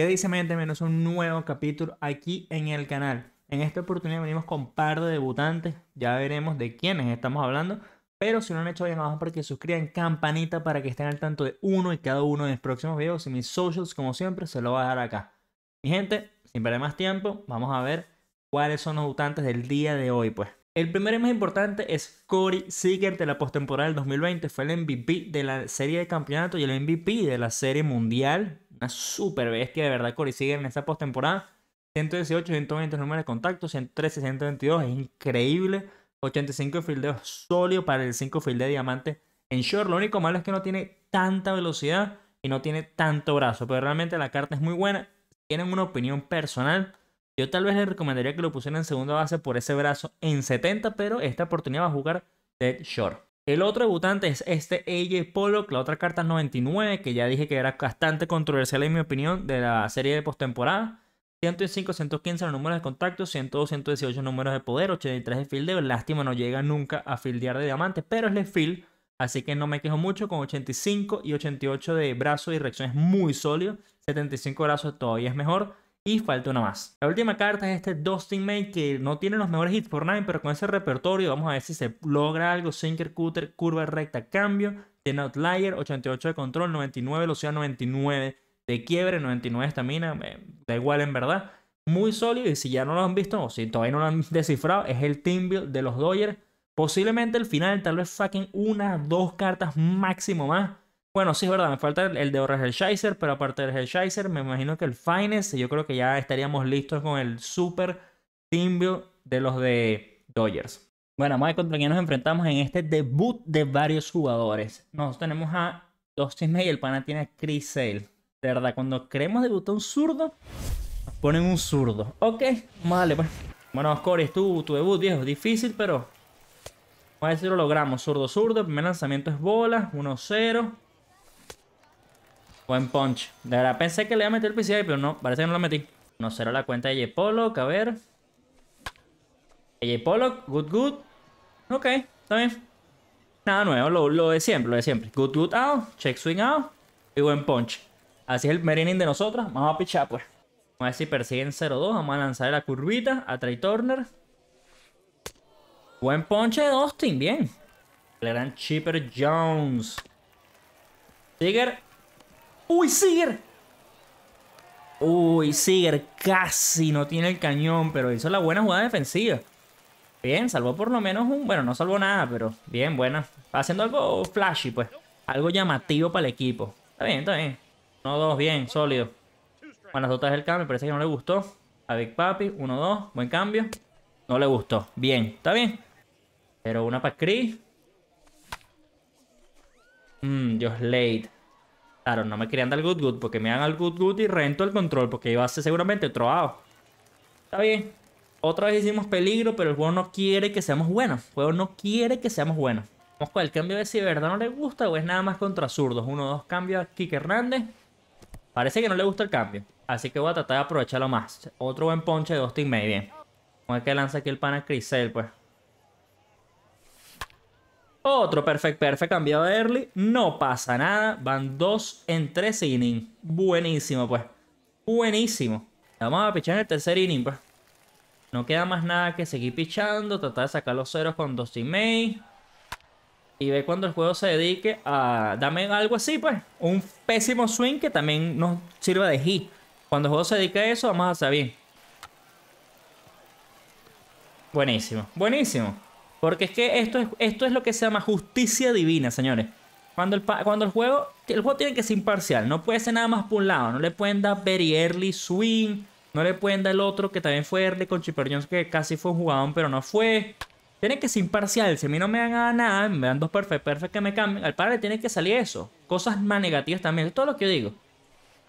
¿Qué dice Menos? Un nuevo capítulo aquí en el canal. En esta oportunidad venimos con un par de debutantes. Ya veremos de quiénes estamos hablando. Pero si no lo han hecho, vayan abajo para que suscriban, campanita para que estén al tanto de uno y cada uno de mis próximos videos. Y mis socials, como siempre, se lo va a dejar acá. Mi gente, sin perder más tiempo, vamos a ver cuáles son los debutantes del día de hoy, pues. El primero y más importante es Corey Seager de la postemporada del 2020. Fue el MVP de la serie de campeonato y el MVP de la serie mundial una super bestia, de verdad, Corey Siguen en esta postemporada. 118, 120 números de contacto, 113, 122, es increíble. 85 de sólidos sólido para el 5 fildeo de diamante en short. Lo único malo es que no tiene tanta velocidad y no tiene tanto brazo, pero realmente la carta es muy buena. Tienen una opinión personal. Yo tal vez les recomendaría que lo pusieran en segunda base por ese brazo en 70, pero esta oportunidad va a jugar dead short. El otro debutante es este AJ Pollock, la otra carta es 99, que ya dije que era bastante controversial en mi opinión de la serie de postemporada. 105, 115 los números de contacto, 102, 118 números de poder, 83 de de Lástima, no llega nunca a fildear de diamante, pero es de field, así que no me quejo mucho. Con 85 y 88 de brazo y reacciones muy sólido. 75 brazos todavía es mejor y falta una más. La última carta es este Dustin May que no tiene los mejores hits por nine, pero con ese repertorio vamos a ver si se logra algo. Sinker, cutter, curva recta, cambio. Tiene outlier, 88 de control, 99 velocidad, 99 de quiebre, 99 de estamina. Eh, da igual en verdad. Muy sólido y si ya no lo han visto o si todavía no lo han descifrado, es el team build de los Dodgers. Posiblemente al final tal vez saquen una, dos cartas máximo más bueno, sí es verdad, me falta el, de el Hellshizer, pero aparte del Hellshizer, me imagino que el Finest, yo creo que ya estaríamos listos con el super team de los de Dodgers. Bueno, vamos a ver contra quién nos enfrentamos en este debut de varios jugadores. Nos tenemos a Dustin y el pana tiene a Chris Sale. De verdad, cuando queremos debutar un zurdo, nos ponen un zurdo. Ok, vale, pues. Bueno, es tú tu debut, viejo, difícil, pero... Vamos a ver si lo logramos. Zurdo, zurdo. primer lanzamiento es bola, 1-0. Buen punch. De verdad pensé que le iba a meter el PCI, pero no, parece que no lo metí. No será la cuenta de J. Pollock, a ver. J. Pollock, good, good. Ok, está bien. Nada nuevo, lo, de siempre, lo de siempre. Good, good out, check swing out y buen punch. Así es el merining de nosotras. Vamos a pichar, pues. Vamos a ver si persiguen 0-2. Vamos a lanzar la curvita a Trey Turner. Buen punch de Austin, bien. Le gran cheaper Jones. Tiger ¡Uy, Siger! Uy, Siger casi no tiene el cañón, pero hizo la buena jugada defensiva. Bien, salvó por lo menos un... Bueno, no salvó nada, pero bien, buena. haciendo algo flashy, pues. Algo llamativo para el equipo. Está bien, está bien. Uno, dos, bien, sólido. Buenas dotas del cambio, parece que no le gustó. A Big Papi, uno, dos, buen cambio. No le gustó. Bien, está bien. Pero una para Chris. Mmm, Dios Late. Claro, no me querían dar good good porque me dan al good good y rento el control porque iba a ser seguramente trovado Está bien. Otra vez hicimos peligro, pero el juego no quiere que seamos buenos. El juego no quiere que seamos buenos. Vamos con el cambio de si de verdad no le gusta o es nada más contra zurdos. Uno, dos cambios a Kike Hernández. Parece que no le gusta el cambio. Así que voy a tratar de aprovecharlo más. Otro buen ponche de Austin May Bien. Vamos a que lanza aquí el pana Crisel, pues. Otro perfect perfect cambiado de early. No pasa nada. Van dos en tres innings. Buenísimo, pues. Buenísimo. Vamos a pichar en el tercer inning, pues. No queda más nada que seguir pichando. Tratar de sacar los ceros con dos teammates. Y ver cuando el juego se dedique a... Dame algo así, pues. Un pésimo swing que también nos sirva de hit. Cuando el juego se dedique a eso, vamos a hacer bien. Buenísimo. Buenísimo. Porque es que esto es, esto es lo que se llama justicia divina, señores. Cuando el, cuando el juego, el juego tiene que ser imparcial, no puede ser nada más por un lado, no le pueden dar very early swing, no le pueden dar el otro que también fue early con Chipper Jones que casi fue un jugador pero no fue. Tiene que ser imparcial, si a mí no me dan nada, me dan dos perfect, perfect que me cambien, al padre tiene que salir eso. Cosas más negativas también, es todo lo que yo digo.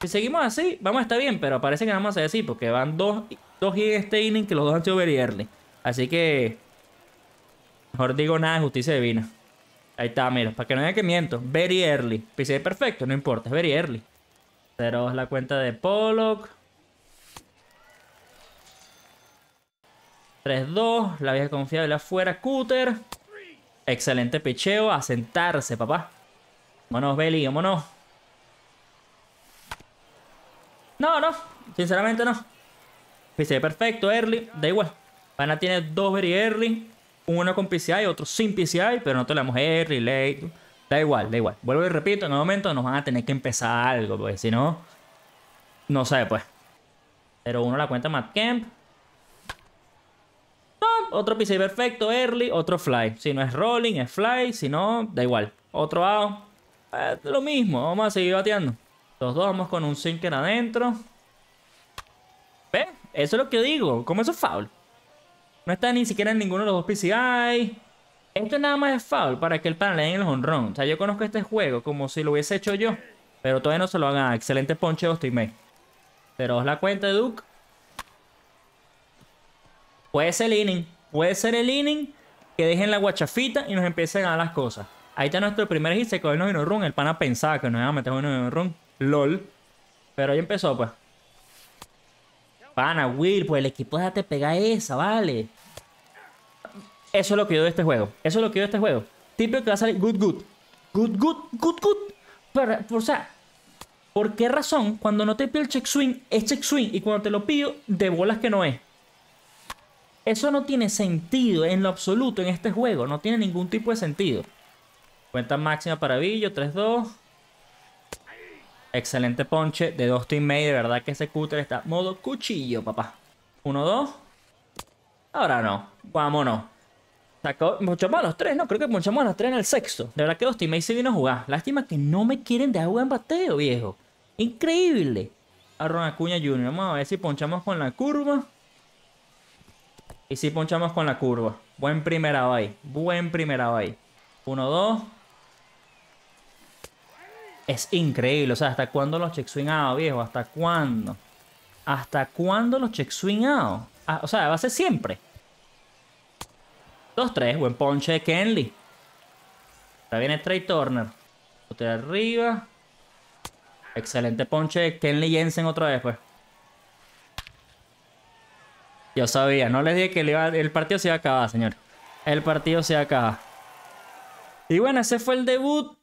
Si seguimos así, vamos a estar bien, pero parece que nada más a así porque van dos, dos en este inning que los dos han sido very early. Así que Mejor digo nada de justicia divina. Ahí está, mira, para que no haya que miento. Very early. PC pues perfecto, no importa, es very early. 0 es la cuenta de Pollock. 3-2, la vieja confiable afuera, Cooter. Excelente picheo, a sentarse, papá. Vámonos, Belly, vámonos. No, no, sinceramente no. PC pues perfecto, early, da igual. Pana tiene dos very early uno con PCI, otro sin PCI, pero no tenemos early, late Da igual, da igual. Vuelvo y repito, en un momento nos van a tener que empezar algo, pues si no, no sé, pues. Pero uno la cuenta Madcamp. camp otro PCI perfecto, early, otro fly. Si no es rolling, es fly. Si no, da igual. Otro out. Eh, lo mismo, vamos a seguir bateando. Los dos vamos con un sinker adentro. ¿Ves? Eso es lo que digo. Como eso es foul. No está ni siquiera en ninguno de los dos PCI. Esto nada más es foul para que el pan le den el honrón. O sea, yo conozco este juego como si lo hubiese hecho yo. Pero todavía no se lo hagan. Excelente ponche de me Pero os la cuenta de Duke. Puede ser el inning. Puede ser el inning. Que dejen la guachafita y nos empiecen a dar las cosas. Ahí está nuestro primer hit. Se cogió el run. El pana pensaba que nos iba a meter un run. LOL. Pero ahí empezó, pues. Pana, Will, pues el equipo déjate pegar esa, vale. Eso es lo que yo de este juego. Eso es lo que yo de este juego. Tipo que va a salir good, good. Good, good, good, good. o sea, ¿por qué razón cuando no te pido el check swing es check swing y cuando te lo pido de bolas que no es? Eso no tiene sentido en lo absoluto en este juego. No tiene ningún tipo de sentido. Cuenta máxima para Billo, 3-2. Excelente ponche de dos teammates. De verdad que ese cutter está modo cuchillo, papá. 1, 2. Ahora no. Vámonos. Sacó, ponchamos a los tres, ¿no? Creo que ponchamos a los tres en el sexto. De verdad que dos teammates se vino a jugar. Lástima que no me quieren dejar agua en bateo, viejo. Increíble. A Ron Acuña Jr. Vamos a ver si ponchamos con la curva. Y si ponchamos con la curva. Buen primera ahí. Buen primera ahí. 1, 2 es increíble. O sea, ¿hasta cuándo los check swingados viejo? ¿Hasta cuándo? ¿Hasta cuándo los check swingados ah, o sea, va a ser siempre. 2-3, buen ponche de Kenley. Está el Trey Turner. usted arriba. Excelente ponche de Kenley Jensen otra vez, pues. Yo sabía, no les dije que el partido se iba a acabar, señor. El partido se acaba. Y bueno, ese fue el debut